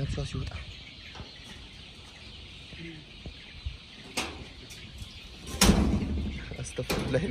ንፋስ ይወጣ አስተፍር ላይ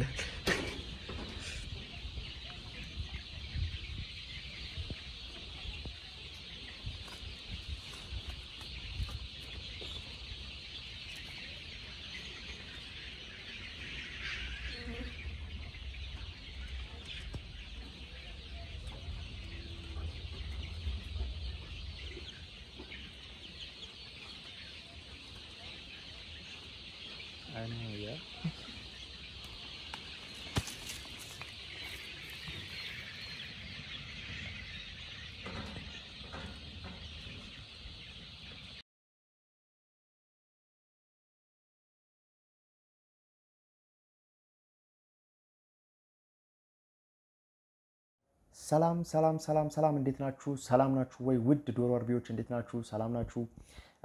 ሰላም ሰላም ሰላም ሰላም፣ እንዴት ናችሁ? ሰላም ናችሁ ወይ? ውድ ዶሮ አርቢዎች እንዴት ናችሁ? ሰላም ናችሁ?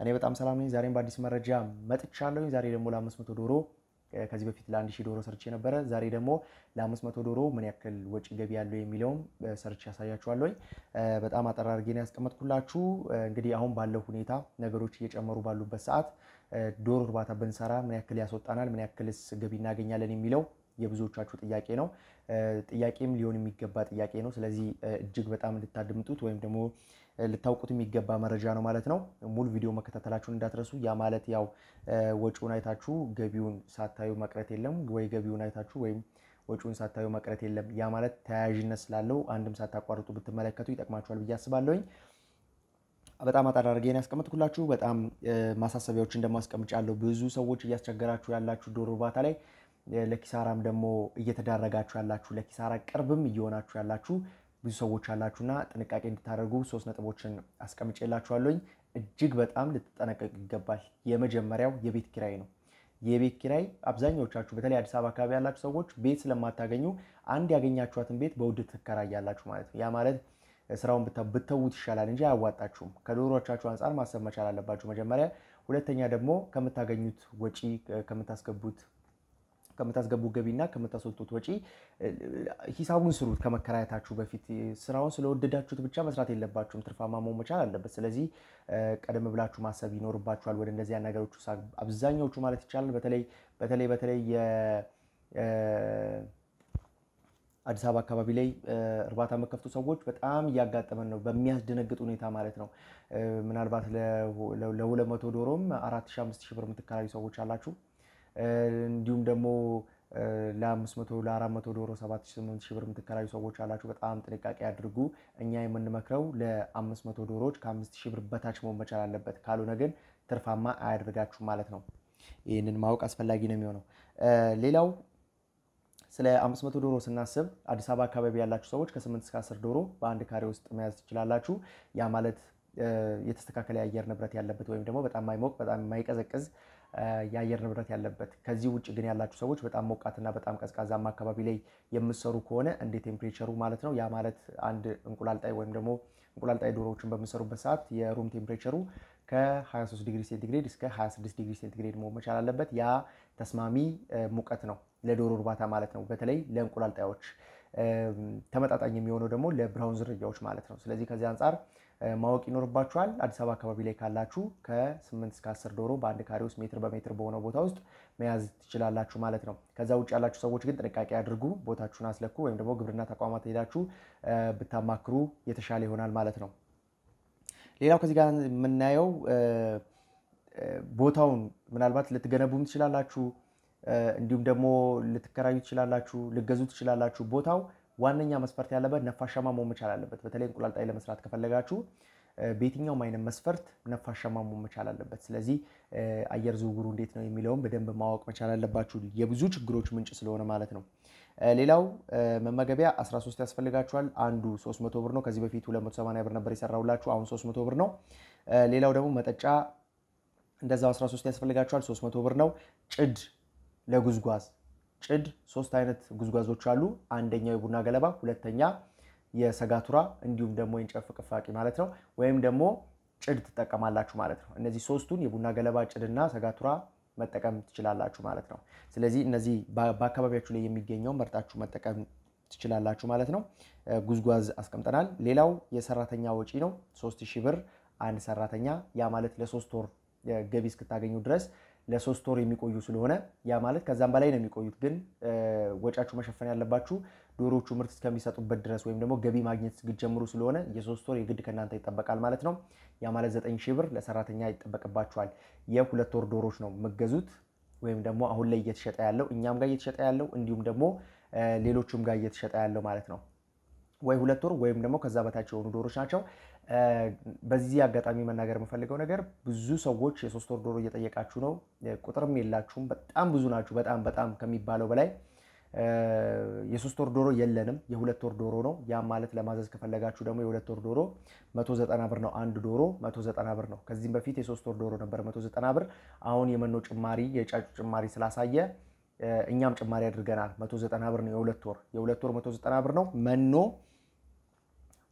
እኔ በጣም ሰላም ነኝ። ዛሬም በአዲስ መረጃ መጥቻለሁኝ። ዛሬ ደግሞ ለአምስት መቶ ዶሮ ከዚህ በፊት ለአንድ ሺህ ዶሮ ሰርቼ ነበረ። ዛሬ ደግሞ ለአምስት መቶ ዶሮ ምን ያክል ወጪ ገቢ ያለው የሚለውም ሰርች ያሳያችኋለኝ። በጣም አጠራ አድርጌ ነው ያስቀመጥኩላችሁ። እንግዲህ አሁን ባለው ሁኔታ ነገሮች እየጨመሩ ባሉበት ሰዓት ዶሮ እርባታ ብንሰራ ምን ያክል ያስወጣናል፣ ምን ያክልስ ገቢ እናገኛለን የሚለው የብዙዎቻችሁ ጥያቄ ነው። ጥያቄም ሊሆን የሚገባ ጥያቄ ነው። ስለዚህ እጅግ በጣም ልታድምጡት ወይም ደግሞ ልታውቁት የሚገባ መረጃ ነው ማለት ነው። ሙሉ ቪዲዮ መከታተላችሁን እንዳትረሱ። ያ ማለት ያው ወጪውን አይታችሁ ገቢውን ሳታዩ መቅረት የለም ወይ ገቢውን አይታችሁ ወይም ወጪውን ሳታዩ መቅረት የለም። ያ ማለት ተያያዥነት ስላለው አንድም ሳታቋርጡ ብትመለከቱ ይጠቅማችኋል ብዬ አስባለሁኝ። በጣም አጠር አድርጌ ያስቀመጥኩላችሁ በጣም ማሳሰቢያዎች እንደማስቀምጫለሁ። ብዙ ሰዎች እያስቸገራችሁ ያላችሁ ዶሮ እርባታ ላይ ለኪሳራም ደግሞ እየተዳረጋችሁ ያላችሁ ለኪሳራ ቅርብም እየሆናችሁ ያላችሁ ብዙ ሰዎች አላችሁና ጥንቃቄ እንድታደርጉ ሶስት ነጥቦችን አስቀምጬላችኋለሁኝ። እጅግ በጣም ልትጠነቀቅ ይገባል። የመጀመሪያው የቤት ኪራይ ነው። የቤት ኪራይ አብዛኛዎቻችሁ በተለይ አዲስ አበባ አካባቢ ያላችሁ ሰዎች ቤት ስለማታገኙ አንድ ያገኛችኋትን ቤት በውድ ትከራያላችሁ ማለት ነው። ያ ማለት ስራውን ብተውት ይሻላል እንጂ አያዋጣችሁም። ከዶሮቻችሁ አንጻር ማሰብ መቻል አለባችሁ መጀመሪያ። ሁለተኛ ደግሞ ከምታገኙት ወጪ ከምታስገቡት ከምታስገቡ ገቢና ከምታስወጡት ወጪ ሂሳቡን ስሩት። ከመከራየታችሁ በፊት ስራውን ስለወደዳችሁት ብቻ መስራት የለባችሁም። ትርፋማ መሆን መቻል አለበት። ስለዚህ ቀደም ብላችሁ ማሰብ ይኖርባችኋል። ወደ እነዚያ ነገሮች አብዛኛዎቹ ማለት ይቻላል በተለይ በተለይ በተለይ አዲስ አበባ አካባቢ ላይ እርባታ መከፍቱ ሰዎች በጣም እያጋጠመን ነው፣ በሚያስደነግጥ ሁኔታ ማለት ነው። ምናልባት ለሁለት መቶ ዶሮም አራት ሺህ አምስት ሺህ ብር የምትከራዩ ሰዎች አላችሁ። እንዲሁም ደግሞ ለ500 ለ400 ዶሮ 7800 ብር የምትከራዩ ሰዎች አላችሁ። በጣም ጥንቃቄ አድርጉ። እኛ የምንመክረው ለ500 ዶሮዎች ከ5000 ብር በታች መሆን መቻል አለበት። ካልሆነ ግን ትርፋማ አያደርጋችሁ ማለት ነው። ይህንን ማወቅ አስፈላጊ ነው የሚሆነው። ሌላው ስለ 500 ዶሮ ስናስብ አዲስ አበባ አካባቢ ያላችሁ ሰዎች ከ8 እስከ 10 ዶሮ በአንድ ካሬ ውስጥ መያዝ ትችላላችሁ። ያ ማለት የተስተካከለ የአየር ንብረት ያለበት ወይም ደግሞ በጣም ማይሞቅ በጣም ማይቀዘቅዝ የአየር ንብረት ያለበት ከዚህ ውጭ ግን ያላችሁ ሰዎች በጣም ሞቃትና በጣም ቀዝቃዛማ አካባቢ ላይ የምሰሩ ከሆነ እንደ ቴምፕሬቸሩ ማለት ነው። ያ ማለት አንድ እንቁላልጣይ ወይም ደግሞ እንቁላልጣይ ዶሮዎችን በምሰሩበት ሰዓት የሩም ቴምፕሬቸሩ ከ23 ዲግሪ ሴንቲግሬድ እስከ 26 ዲግሪ ሴንቲግሬድ መሆን መቻል አለበት። ያ ተስማሚ ሙቀት ነው ለዶሮ እርባታ ማለት ነው። በተለይ ለእንቁላልጣዮች ተመጣጣኝ የሚሆነው ደግሞ ለብራውን ዝርያዎች ማለት ነው። ስለዚህ ከዚህ አንጻር ማወቅ ይኖርባችኋል። አዲስ አበባ አካባቢ ላይ ካላችሁ ከ8 እስከ 10 ዶሮ በአንድ ካሬ ውስጥ ሜትር በሜትር በሆነ ቦታ ውስጥ መያዝ ትችላላችሁ ማለት ነው። ከዛ ውጭ ያላችሁ ሰዎች ግን ጥንቃቄ አድርጉ። ቦታችሁን አስለኩ ወይም ደግሞ ግብርና ተቋማት ሄዳችሁ ብታማክሩ የተሻለ ይሆናል ማለት ነው። ሌላው ከዚህ ጋር የምናየው ቦታውን ምናልባት ልትገነቡም ትችላላችሁ፣ እንዲሁም ደግሞ ልትከራዩ ትችላላችሁ፣ ልገዙ ትችላላችሁ ቦታው ዋነኛ መስፈርት ያለበት ነፋሻማ መሆን መቻል አለበት። በተለይ እንቁላል ጣይ ለመስራት ከፈለጋችሁ በየትኛውም አይነት መስፈርት ነፋሻማ መሆን መቻል አለበት። ስለዚህ አየር ዝውውሩ እንዴት ነው የሚለውን በደንብ ማወቅ መቻል አለባችሁ። የብዙ ችግሮች ምንጭ ስለሆነ ማለት ነው። ሌላው መመገቢያ 13 ያስፈልጋችኋል። አንዱ 300 ብር ነው። ከዚህ በፊት 280 ብር ነበር የሰራውላችሁ፣ አሁን 300 ብር ነው። ሌላው ደግሞ መጠጫ እንደዛው 13 ያስፈልጋችኋል፣ 300 ብር ነው። ጭድ ለጉዝጓዝ ጭድ ሶስት አይነት ጉዝጓዞች አሉ። አንደኛው የቡና ገለባ፣ ሁለተኛ የሰጋቱራ እንዲሁም ደግሞ የእንጨት ፍቅፋቂ ማለት ነው። ወይም ደግሞ ጭድ ትጠቀማላችሁ ማለት ነው። እነዚህ ሶስቱን የቡና ገለባ፣ ጭድና ሰጋቱራ መጠቀም ትችላላችሁ ማለት ነው። ስለዚህ እነዚህ በአካባቢያችሁ ላይ የሚገኘው መርጣችሁ መጠቀም ትችላላችሁ ማለት ነው። ጉዝጓዝ አስቀምጠናል። ሌላው የሰራተኛ ወጪ ነው። ሶስት ሺህ ብር አንድ ሰራተኛ ያ ማለት ለሶስት ወር ገቢ እስክታገኙ ድረስ ለሶስት ወር የሚቆዩ ስለሆነ ያ ማለት ከዛም በላይ ነው የሚቆዩት። ግን ወጫችሁ መሸፈን ያለባችሁ ዶሮቹ ምርት እስከሚሰጡበት ድረስ ወይም ደግሞ ገቢ ማግኘት ስትጀምሩ ስለሆነ የሶስት ወር የግድ ከእናንተ ይጠበቃል ማለት ነው። ያ ማለት ዘጠኝ ሺህ ብር ለሰራተኛ ይጠበቅባችኋል። የሁለት ወር ዶሮች ነው የምገዙት ወይም ደግሞ አሁን ላይ እየተሸጠ ያለው እኛም ጋር እየተሸጠ ያለው እንዲሁም ደግሞ ሌሎቹም ጋር እየተሸጠ ያለው ማለት ነው። ወይ ሁለት ወር ወይም ደግሞ ከዛ በታች የሆኑ ዶሮች ናቸው። በዚህ አጋጣሚ መናገር የምፈልገው ነገር ብዙ ሰዎች የሶስት ወር ዶሮ እየጠየቃችሁ ነው። ቁጥርም የላችሁም። በጣም ብዙ ናችሁ። በጣም በጣም ከሚባለው በላይ የሶስት ወር ዶሮ የለንም። የሁለት ወር ዶሮ ነው። ያም ማለት ለማዘዝ ከፈለጋችሁ ደግሞ የሁለት ወር ዶሮ መቶ ብር ነው። አንድ ዶሮ መቶ ብር ነው። ከዚህም በፊት የሶስት ወር ዶሮ ነበር መቶ ብር። አሁን የመኖ ጭማሪ የጫጩ ጭማሪ ስላሳየ እኛም ጭማሪ አድርገናል። መቶ ብር ነው የሁለት ወር የሁለት ወር መቶ ብር ነው መኖ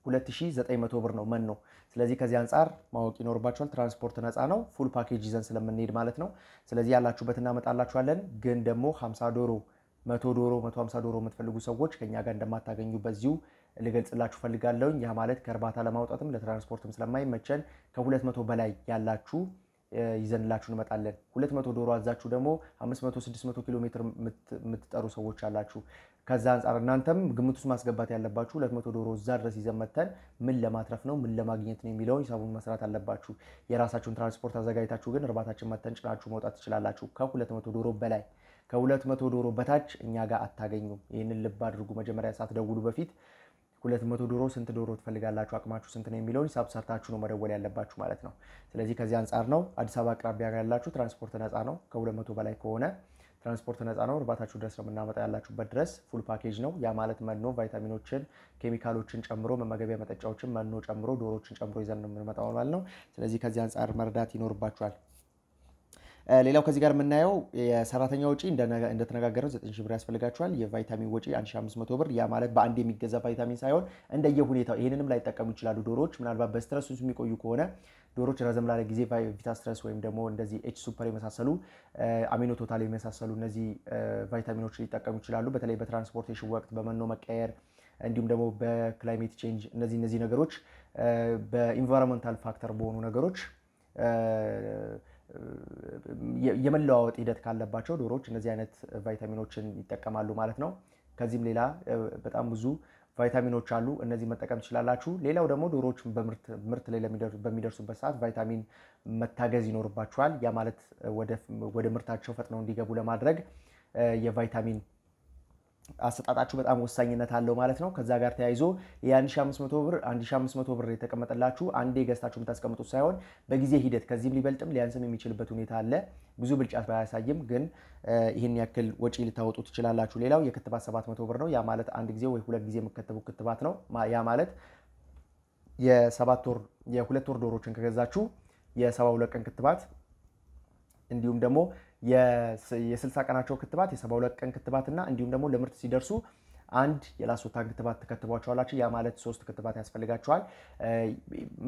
2900 ብር ነው መኖ። ስለዚህ ከዚህ አንጻር ማወቅ ይኖርባቸዋል። ትራንስፖርት ነፃ ነው፣ ፉል ፓኬጅ ይዘን ስለምንሄድ ማለት ነው። ስለዚህ ያላችሁበት እናመጣላችኋለን። ግን ደግሞ 50 ዶሮ፣ 100 ዶሮ፣ 150 ዶሮ የምትፈልጉ ሰዎች ከኛ ጋር እንደማታገኙ በዚሁ ልገልጽላችሁ ፈልጋለሁ። ያ ማለት ከእርባታ ለማውጣትም ለትራንስፖርትም ስለማይመቸን ከ200 በላይ ያላችሁ ይዘንላችሁ እንመጣለን። 200 ዶሮ አዛችሁ ደግሞ 500 600 ኪሎ ሜትር የምትጠሩ ሰዎች አላችሁ። ከዛ አንጻር እናንተም ግምት ውስጥ ማስገባት ያለባችሁ ሁለት ዶሮ እዛ ድረስ ይዘ መተን ምን ለማትረፍ ነው ምን ለማግኘት ነው የሚለውን ሂሳቡን መስራት አለባችሁ። የራሳችሁን ትራንስፖርት አዘጋጅታችሁ ግን እርባታችን መተን ጭናችሁ መውጣት ትችላላችሁ። ከሁለት መቶ ዶሮ በላይ ከሁለት መቶ ዶሮ በታች እኛ ጋር አታገኙም። ይህንን ልብ አድርጉ። መጀመሪያ ሳትደውሉ በፊት ሁለት መቶ ዶሮ ስንት ዶሮ ትፈልጋላችሁ፣ አቅማችሁ ስንት ነው የሚለውን ሂሳብ ሰርታችሁ ነው መደወል ያለባችሁ ማለት ነው። ስለዚህ ከዚህ አንጻር ነው አዲስ አበባ አቅራቢያ ያላችሁ ትራንስፖርት ነፃ ነው ከሁለት መቶ በላይ ከሆነ ትራንስፖርት ነፃ ነው። እርባታችሁ ድረስ ነው የምናመጣ። ያላችሁበት ድረስ ፉል ፓኬጅ ነው። ያ ማለት መኖ፣ ቫይታሚኖችን፣ ኬሚካሎችን ጨምሮ መመገቢያ መጠጫዎችን መኖ ጨምሮ ዶሮችን ጨምሮ ይዘን ነው የምንመጣው ማለት ነው። ስለዚህ ከዚህ አንጻር መረዳት ይኖርባችኋል። ሌላው ከዚህ ጋር የምናየው የሰራተኛ ወጪ እንደተነጋገረው 9 ብር ያስፈልጋቸዋል። የቫይታሚን ወጪ 1500 ብር። ያ ማለት በአንድ የሚገዛ ቫይታሚን ሳይሆን እንደየሁኔታው ይህንንም ላይጠቀሙ ይችላሉ ዶሮዎች። ምናልባት በስትረስ ውስጥ የሚቆዩ ከሆነ ዶሮች ረዘም ላለ ጊዜ ቪታስትረስ ወይም ደግሞ እንደዚህ ኤች ሱፐር የመሳሰሉ አሚኖ ቶታል የመሳሰሉ እነዚህ ቫይታሚኖች ሊጠቀሙ ይችላሉ። በተለይ በትራንስፖርቴሽን ወቅት በመኖ መቀየር እንዲሁም ደግሞ በክላይሜት ቼንጅ እነዚህ እነዚህ ነገሮች በኢንቫይሮንመንታል ፋክተር በሆኑ ነገሮች የመለዋወጥ ሂደት ካለባቸው ዶሮዎች እነዚህ አይነት ቫይታሚኖችን ይጠቀማሉ ማለት ነው። ከዚህም ሌላ በጣም ብዙ ቫይታሚኖች አሉ። እነዚህ መጠቀም ትችላላችሁ። ሌላው ደግሞ ዶሮዎች ምርት ላይ በሚደርሱበት ሰዓት ቫይታሚን መታገዝ ይኖርባቸዋል። ያ ማለት ወደ ምርታቸው ፈጥነው እንዲገቡ ለማድረግ የቫይታሚን አሰጣጣችሁ በጣም ወሳኝነት አለው ማለት ነው። ከዛ ጋር ተያይዞ የ1500 ብር 1500 ብር የተቀመጠላችሁ አንዴ ገዝታችሁ የምታስቀምጡት ሳይሆን በጊዜ ሂደት ከዚህም ሊበልጥም ሊያንስም የሚችልበት ሁኔታ አለ። ብዙ ብልጫት ባያሳይም ግን ይህን ያክል ወጪ ልታወጡ ትችላላችሁ። ሌላው የክትባት 700 ብር ነው። ያ ማለት አንድ ጊዜ ወይ ሁለት ጊዜ የምከተቡ ክትባት ነው። ያ ማለት የሰባት ወር የሁለት ወር ዶሮችን ከገዛችሁ የ72 ቀን ክትባት እንዲሁም ደግሞ የ60 ቀናቸው ክትባት የ72 ቀን ክትባትና እንዲሁም ደግሞ ለምርት ሲደርሱ አንድ የላሶታ ክትባት ትከትቧቸዋላችሁ። ያ ማለት ሶስት ክትባት ያስፈልጋቸዋል።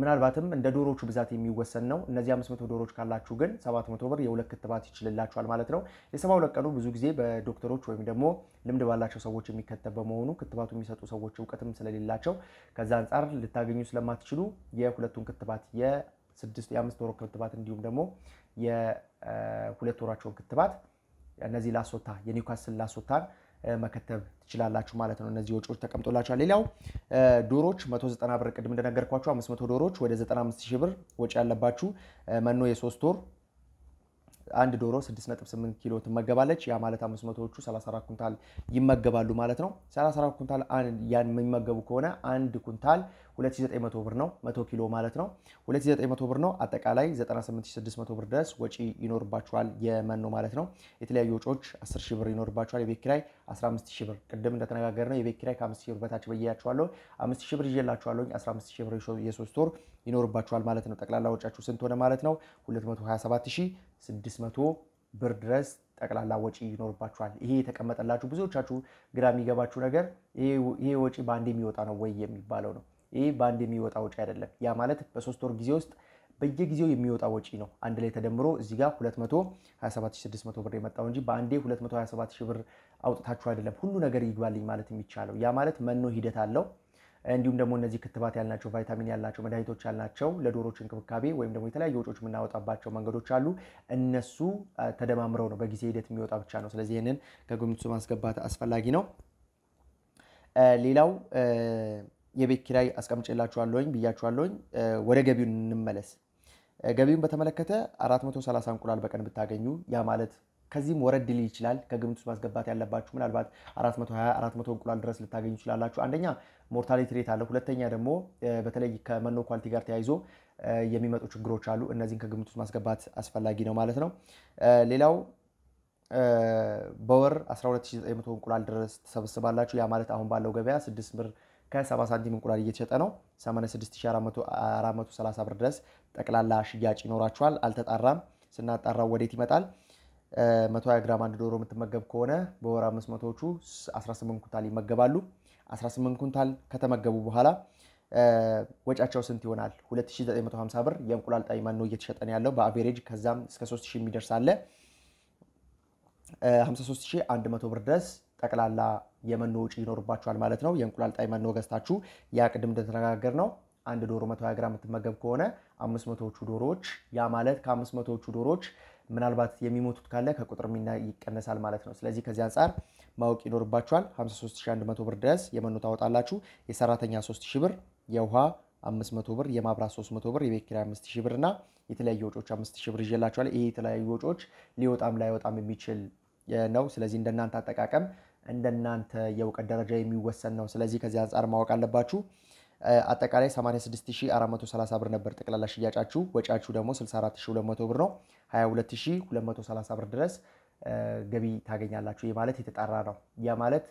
ምናልባትም እንደ ዶሮቹ ብዛት የሚወሰን ነው። እነዚህ 500 ዶሮች ካላችሁ ግን 700 ብር የሁለት ክትባት ይችልላችኋል ማለት ነው የሰባ ሁለት ቀኑ ብዙ ጊዜ በዶክተሮች ወይም ደግሞ ልምድ ባላቸው ሰዎች የሚከተብ በመሆኑ ክትባቱ የሚሰጡ ሰዎች እውቀትም ስለሌላቸው ከዛ አንጻር ልታገኙ ስለማትችሉ የሁለቱን ክትባት የስድስት የአምስት ዶሮ ክትባት እንዲሁም ደግሞ ሁለት ወራቸውን ክትባት እነዚህ ላሶታ የኒውካስል ላሶታን መከተብ ትችላላችሁ ማለት ነው። እነዚህ ወጪዎች ተቀምጦላችኋል። ሌላው ዶሮች 190 ብር ቅድም እንደነገርኳችሁ 500 ዶሮች ወደ 95 ሺህ ብር ወጪ ያለባችሁ መኖ የሶስት ወር አንድ ዶሮ 6.8 ኪሎ ትመገባለች። ያ ማለት 500ዎቹ 34 ኩንታል ይመገባሉ ማለት ነው። 34 ኩንታል ያን የሚመገቡ ከሆነ አንድ ኩንታል 2900 ብር ነው፣ 100 ኪሎ ማለት ነው። 2900 ብር ነው። አጠቃላይ 98600 ብር ድረስ ወጪ ይኖርባችኋል፣ የመኖ ማለት ነው። የተለያዩ ወጪዎች 10000 ብር ይኖርባችኋል። የቤት ኪራይ 15000 ብር፣ ቅድም እንደተነጋገር ነው የቤት ኪራይ ከ5000 ብር በታች በያችኋለሁ። 5000 ብር ይዤላችኋለሁ። 15000 ብር የሶስት ወር ይኖርባችኋል ማለት ነው። ጠቅላላ ወጫችሁ ስንት ሆነ ማለት ነው? 227000 600 ብር ድረስ ጠቅላላ ወጪ ይኖርባችኋል። ይሄ የተቀመጠላችሁ ብዙዎቻችሁ ግራ የሚገባችሁ ነገር ይሄ ወጪ በአንድ የሚወጣ ነው ወይ የሚባለው ነው። ይሄ በአንድ የሚወጣ ወጪ አይደለም። ያ ማለት በሶስት ወር ጊዜ ውስጥ በየጊዜው የሚወጣ ወጪ ነው። አንድ ላይ ተደምሮ እዚህ ጋር 227600 ብር የመጣው እንጂ በአንዴ 227000 ብር አውጥታችሁ አይደለም ሁሉ ነገር ይግባልኝ ማለት የሚቻለው። ያ ማለት መኖ ሂደት አለው እንዲሁም ደግሞ እነዚህ ክትባት ያልናቸው ቫይታሚን ያላቸው መድኃኒቶች ያልናቸው ለዶሮች እንክብካቤ ወይም ደግሞ የተለያዩ ወጮች የምናወጣባቸው መንገዶች አሉ። እነሱ ተደማምረው ነው በጊዜ ሂደት የሚወጣ ብቻ ነው። ስለዚህ ይህንን ከግምት ማስገባት አስፈላጊ ነው። ሌላው የቤት ኪራይ አስቀምጬላችኋለሁኝ ብያችኋለሁኝ። ወደ ገቢውን እንመለስ። ገቢውን በተመለከተ 430 እንቁላል በቀን ብታገኙ ያ ማለት ከዚህም ወረድ ሊል ይችላል። ከግምት ውስጥ ማስገባት ያለባችሁ ምናልባት 420 400 እንቁላል ድረስ ልታገኙ ይችላላችሁ። አንደኛ ሞርታሊቲ ሬት አለ። ሁለተኛ ደግሞ በተለይ ከመኖ ኳሊቲ ጋር ተያይዞ የሚመጡ ችግሮች አሉ። እነዚህን ከግምት ውስጥ ማስገባት አስፈላጊ ነው ማለት ነው። ሌላው በወር 12900 እንቁላል ድረስ ትሰበስባላችሁ። ያ ማለት አሁን ባለው ገበያ 6 ብር ከ70 ሳንቲም እንቁላል እየተሸጠ ነው። 86430 ብር ድረስ ጠቅላላ ሽያጭ ይኖራችኋል። አልተጣራም። ስናጣራው ወዴት ይመጣል? 120 ግራም አንድ ዶሮ የምትመገብ ከሆነ በወር 500ዎቹ 18 ኩንታል ይመገባሉ። 18 ኩንታል ከተመገቡ በኋላ ወጫቸው ስንት ይሆናል? 2950 ብር የእንቁላል ጣይ ነው እየተሸጠን ያለው በአቬሬጅ ከዛም እስከ 3000 የሚደርስ አለ። 53100 ብር ድረስ ጠቅላላ የመኖ ውጪ ይኖርባችኋል ማለት ነው። የእንቁላል ጣይ መኖ ገዝታችሁ ያ ቅድም እንደተነጋገር ነው አንድ ዶሮ 120 ግራም የምትመገብ ከሆነ 500ዎቹ ዶሮዎች ያ ማለት ከ500ዎቹ ዶሮዎች ምናልባት የሚሞቱት ካለ ከቁጥር ይቀነሳል ማለት ነው። ስለዚህ ከዚህ አንጻር ማወቅ ይኖርባችኋል። 53100 ብር ድረስ የመኖ ታወጣላችሁ። የሰራተኛ 3000 ብር፣ የውሃ 500 ብር፣ የማብራት 300 ብር፣ የቤት ኪራይ 5000 ብር እና የተለያዩ ወጮች 5000 ብር ይዤላችኋል። ይሄ የተለያዩ ወጮች ሊወጣም ላይወጣም የሚችል ነው። ስለዚህ እንደናንተ አጠቃቀም እንደናንተ የእውቀት ደረጃ የሚወሰን ነው። ስለዚህ ከዚህ አንጻር ማወቅ አለባችሁ። አጠቃላይ 86430 ብር ነበር ጠቅላላ ሽያጫችሁ። ወጫችሁ ደግሞ 64200 ብር ነው። 22230 ብር ድረስ ገቢ ታገኛላችሁ። ይህ ማለት የተጣራ ነው። ያ ማለት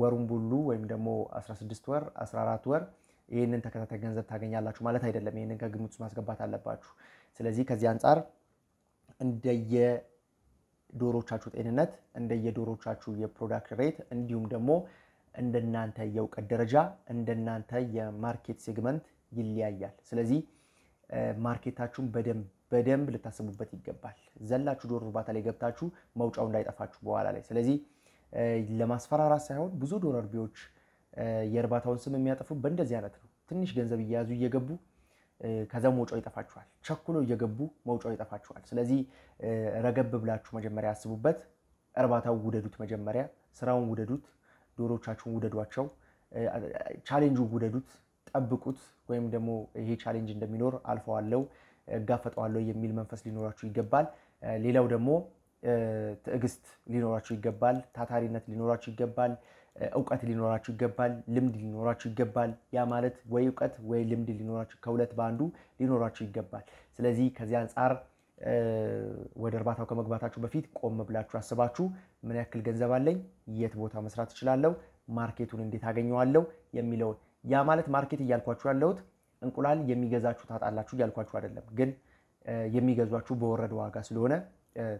ወሩን ቡሉ ወይም ደግሞ 16 ወር 14 ወር ይህንን ተከታታይ ገንዘብ ታገኛላችሁ ማለት አይደለም። ይህንን ከግምት ውስጥ ማስገባት አለባችሁ። ስለዚህ ከዚህ አንጻር እንደየ ዶሮቻችሁ ጤንነት እንደየዶሮቻችሁ የፕሮዳክት ሬት እንዲሁም ደግሞ እንደናንተ የእውቀት ደረጃ እንደናንተ የማርኬት ሴግመንት ይለያያል። ስለዚህ ማርኬታችሁን በደንብ በደንብ ልታስቡበት ይገባል። ዘላችሁ ዶሮ እርባታ ላይ ገብታችሁ መውጫው እንዳይጠፋችሁ በኋላ ላይ። ስለዚህ ለማስፈራራት ሳይሆን ብዙ ዶሮ እርቢዎች የእርባታውን ስም የሚያጠፉ በእንደዚህ አይነት ነው። ትንሽ ገንዘብ እየያዙ እየገቡ ከዛ መውጫው ይጠፋችኋል። ቸኩሎ እየገቡ መውጫው ይጠፋችኋል። ስለዚህ ረገብ ብላችሁ መጀመሪያ ያስቡበት። እርባታው ውደዱት፣ መጀመሪያ ስራውን ውደዱት። ዶሮቻችሁን ውደዷቸው። ቻሌንጁ ውደዱት፣ ጠብቁት። ወይም ደግሞ ይሄ ቻሌንጅ እንደሚኖር አልፈዋለው፣ እጋፈጠዋለው የሚል መንፈስ ሊኖራችሁ ይገባል። ሌላው ደግሞ ትዕግስት ሊኖራችሁ ይገባል። ታታሪነት ሊኖራችሁ ይገባል። እውቀት ሊኖራችሁ ይገባል። ልምድ ሊኖራችሁ ይገባል። ያ ማለት ወይ እውቀት ወይ ልምድ ሊኖራችሁ ከሁለት በአንዱ ሊኖራችሁ ይገባል። ስለዚህ ከዚህ አንጻር ወደ እርባታው ከመግባታችሁ በፊት ቆም ብላችሁ አስባችሁ ምን ያክል ገንዘብ አለኝ፣ የት ቦታ መስራት እችላለሁ፣ ማርኬቱን እንዴት አገኘዋለሁ የሚለውን ያ ማለት ማርኬት እያልኳችሁ ያለሁት እንቁላል የሚገዛችሁ ታጣላችሁ እያልኳችሁ አይደለም፣ ግን የሚገዟችሁ በወረደ ዋጋ ስለሆነ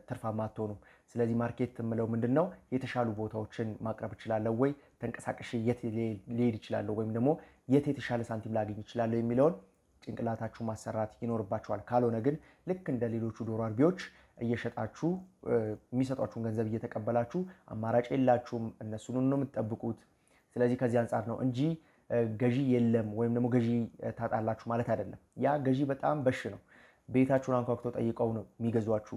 ትርፋማ አትሆኑም። ስለዚህ ማርኬት የምለው ምንድን ነው? የተሻሉ ቦታዎችን ማቅረብ እችላለሁ ወይ፣ ተንቀሳቀሽ የት ሊሄድ እችላለሁ፣ ወይም ደግሞ የት የተሻለ ሳንቲም ላገኝ እችላለሁ የሚለውን ጭንቅላታችሁ ማሰራት ይኖርባችኋል። ካልሆነ ግን ልክ እንደ ሌሎቹ ዶሮ አርቢዎች እየሸጣችሁ የሚሰጧችሁን ገንዘብ እየተቀበላችሁ አማራጭ የላችሁም። እነሱን ነው የምትጠብቁት። ስለዚህ ከዚህ አንጻር ነው እንጂ ገዢ የለም ወይም ደግሞ ገዢ ታጣላችሁ ማለት አይደለም። ያ ገዢ በጣም በሽ ነው። ቤታችሁን አንኳክቶ ጠይቀው ነው የሚገዟችሁ።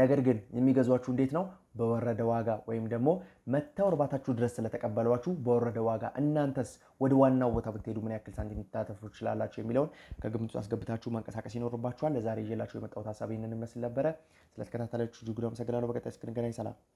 ነገር ግን የሚገዟችሁ እንዴት ነው? በወረደ ዋጋ ወይም ደግሞ መጥተው እርባታችሁ ድረስ ስለተቀበሏችሁ በወረደ ዋጋ። እናንተስ ወደ ዋናው ቦታ ብትሄዱ ምን ያክል ሳንቲም ልታተርፉ ትችላላችሁ የሚለውን ከግምት ውስጥ አስገብታችሁ መንቀሳቀስ ይኖርባችኋል። ለዛሬ ይዤላችሁ የመጣሁት ሀሳብ ይህንን ይመስል ነበረ። ስለተከታተላችሁ እጅጉን አመሰግናለሁ። በቀጣይ እስክንገናኝ ሰላም።